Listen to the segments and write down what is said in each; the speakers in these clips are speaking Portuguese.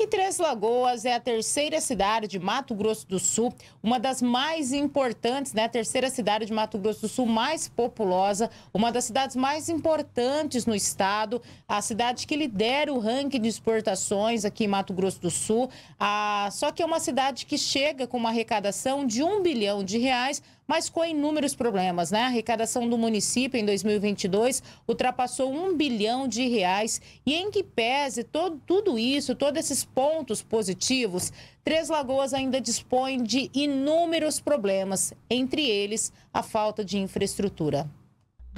E Três Lagoas é a terceira cidade de Mato Grosso do Sul, uma das mais importantes, né? A terceira cidade de Mato Grosso do Sul mais populosa, uma das cidades mais importantes no estado, a cidade que lidera o ranking de exportações aqui em Mato Grosso do Sul. Ah, só que é uma cidade que chega com uma arrecadação de um bilhão de reais mas com inúmeros problemas. Né? A arrecadação do município em 2022 ultrapassou um bilhão de reais e em que pese todo, tudo isso, todos esses pontos positivos, Três Lagoas ainda dispõe de inúmeros problemas, entre eles a falta de infraestrutura.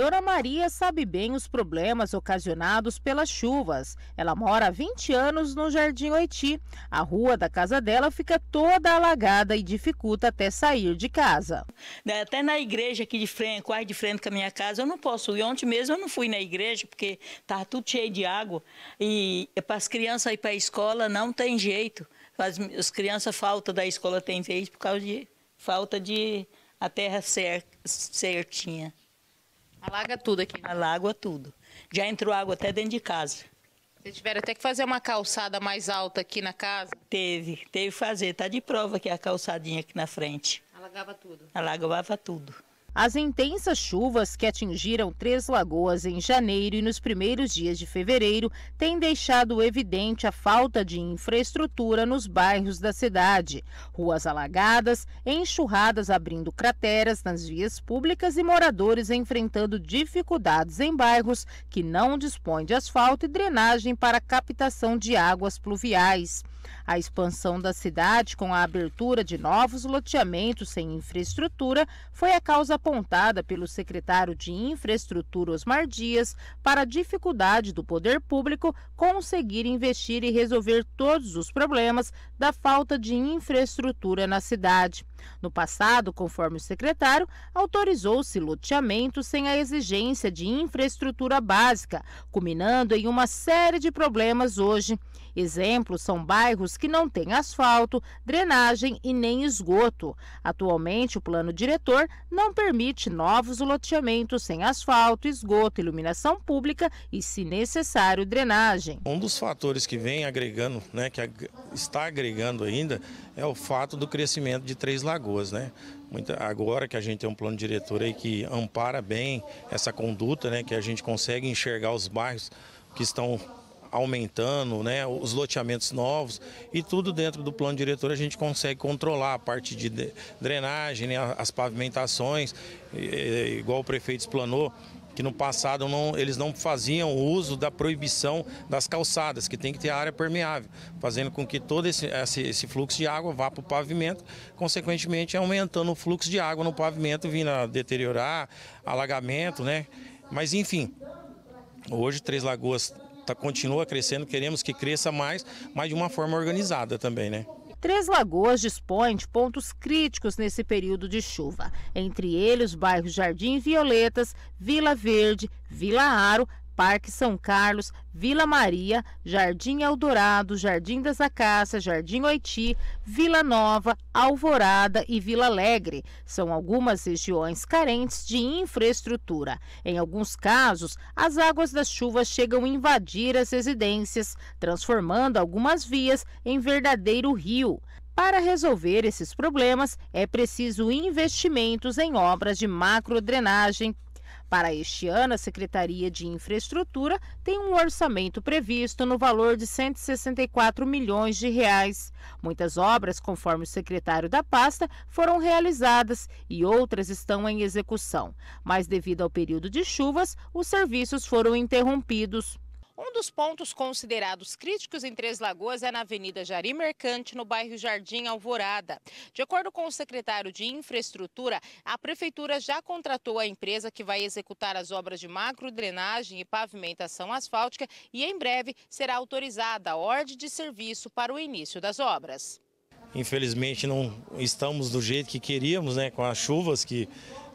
Dona Maria sabe bem os problemas ocasionados pelas chuvas. Ela mora há 20 anos no Jardim Oiti. A rua da casa dela fica toda alagada e dificulta até sair de casa. Né, até na igreja aqui de frente, quase de frente com a minha casa, eu não posso ir. Ontem mesmo eu não fui na igreja porque estava tudo cheio de água. E para as crianças ir para a escola não tem jeito. As, as crianças faltam da escola tem vez por causa de falta de a terra cer, certinha. Alaga tudo aqui. Alaga tudo. Já entrou água até dentro de casa. Vocês tiveram até que fazer uma calçada mais alta aqui na casa? Teve, teve que fazer. Tá de prova aqui é a calçadinha aqui na frente. Alagava tudo. Alagava tudo. As intensas chuvas que atingiram Três Lagoas em janeiro e nos primeiros dias de fevereiro têm deixado evidente a falta de infraestrutura nos bairros da cidade. Ruas alagadas, enxurradas abrindo crateras nas vias públicas e moradores enfrentando dificuldades em bairros que não dispõem de asfalto e drenagem para captação de águas pluviais. A expansão da cidade com a abertura de novos loteamentos sem infraestrutura foi a causa apontada pelo secretário de Infraestrutura Osmar Dias para a dificuldade do poder público conseguir investir e resolver todos os problemas da falta de infraestrutura na cidade. No passado, conforme o secretário, autorizou-se loteamento sem a exigência de infraestrutura básica, culminando em uma série de problemas hoje. Exemplos são bairros bairros que não têm asfalto, drenagem e nem esgoto. Atualmente, o plano diretor não permite novos loteamentos sem asfalto, esgoto, iluminação pública e, se necessário, drenagem. Um dos fatores que vem agregando, né, que está agregando ainda, é o fato do crescimento de Três Lagoas, né? agora que a gente tem um plano diretor aí que ampara bem essa conduta, né, que a gente consegue enxergar os bairros que estão aumentando, né, os loteamentos novos e tudo dentro do plano diretor a gente consegue controlar a parte de drenagem, né, as pavimentações, igual o prefeito explanou, que no passado não, eles não faziam uso da proibição das calçadas, que tem que ter área permeável, fazendo com que todo esse, esse, esse fluxo de água vá para o pavimento, consequentemente aumentando o fluxo de água no pavimento, vindo a deteriorar, alagamento, né? Mas enfim, hoje Três Lagoas tá, continua crescendo, queremos que cresça mais, mas de uma forma organizada também, né? Três Lagoas dispõe de pontos críticos nesse período de chuva, entre eles bairros Jardim Violetas, Vila Verde, Vila Aro, Parque São Carlos, Vila Maria, Jardim Eldorado, Jardim das Acácias, Jardim Oiti, Vila Nova, Alvorada e Vila Alegre. São algumas regiões carentes de infraestrutura. Em alguns casos, as águas das chuvas chegam a invadir as residências, transformando algumas vias em verdadeiro rio. Para resolver esses problemas, é preciso investimentos em obras de macro drenagem. Para este ano, a Secretaria de Infraestrutura tem um orçamento previsto no valor de 164 milhões de reais. Muitas obras, conforme o secretário da pasta, foram realizadas e outras estão em execução. Mas devido ao período de chuvas, os serviços foram interrompidos. Um dos pontos considerados críticos em Três Lagoas é na Avenida Jari Mercante, no bairro Jardim Alvorada. De acordo com o secretário de Infraestrutura, a prefeitura já contratou a empresa que vai executar as obras de macro drenagem e pavimentação asfáltica e em breve será autorizada a ordem de serviço para o início das obras. Infelizmente não estamos do jeito que queríamos, né, com as chuvas que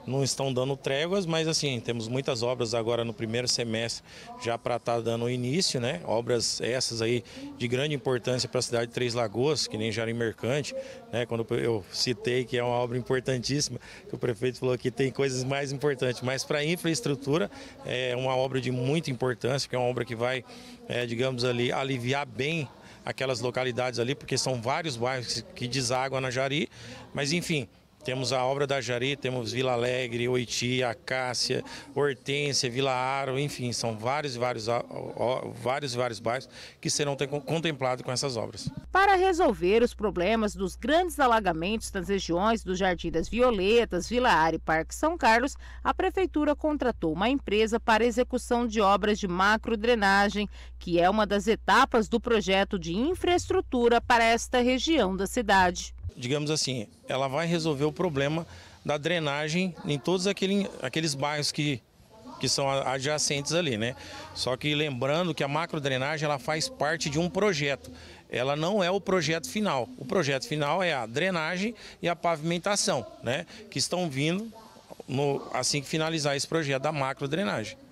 não estão dando tréguas, mas assim, temos muitas obras agora no primeiro semestre já para estar tá dando início, né? Obras essas aí de grande importância para a cidade de Três Lagoas, que nem Jari Mercante, né? Quando eu citei que é uma obra importantíssima, que o prefeito falou que tem coisas mais importantes, mas para infraestrutura é uma obra de muita importância, que é uma obra que vai, é, digamos ali, aliviar bem aquelas localidades ali, porque são vários bairros que deságua na Jari, mas enfim, temos a obra da Jari, temos Vila Alegre, Oiti, Acácia, Hortência, Vila Aro, enfim, são vários e vários, vários, vários bairros que serão contemplados com essas obras. Para resolver os problemas dos grandes alagamentos nas regiões do Jardim das Violetas, Vila Aro e Parque São Carlos, a Prefeitura contratou uma empresa para execução de obras de macrodrenagem, que é uma das etapas do projeto de infraestrutura para esta região da cidade digamos assim, ela vai resolver o problema da drenagem em todos aquele, aqueles bairros que, que são adjacentes ali, né? Só que lembrando que a macro drenagem ela faz parte de um projeto. Ela não é o projeto final. O projeto final é a drenagem e a pavimentação, né? Que estão vindo no, assim que finalizar esse projeto da macro drenagem.